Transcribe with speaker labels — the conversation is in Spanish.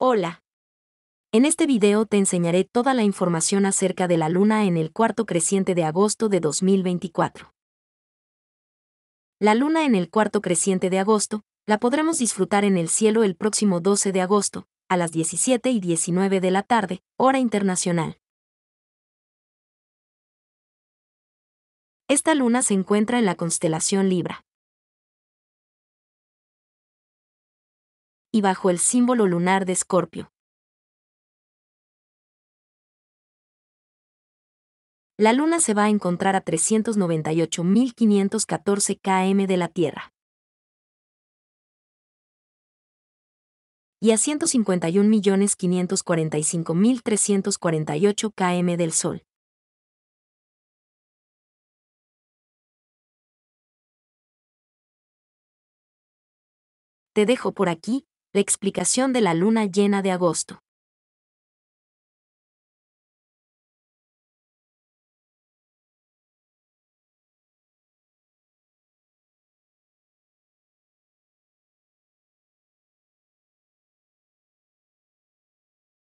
Speaker 1: Hola. En este video te enseñaré toda la información acerca de la luna en el cuarto creciente de agosto de 2024. La luna en el cuarto creciente de agosto la podremos disfrutar en el cielo el próximo 12 de agosto, a las 17 y 19 de la tarde, hora internacional.
Speaker 2: Esta luna se encuentra en la constelación Libra. y bajo el símbolo lunar de Escorpio.
Speaker 3: La Luna se va a encontrar a 398.514 km de la Tierra. y a 151.545.348 km
Speaker 2: del Sol. Te dejo por aquí, explicación de la luna llena de agosto.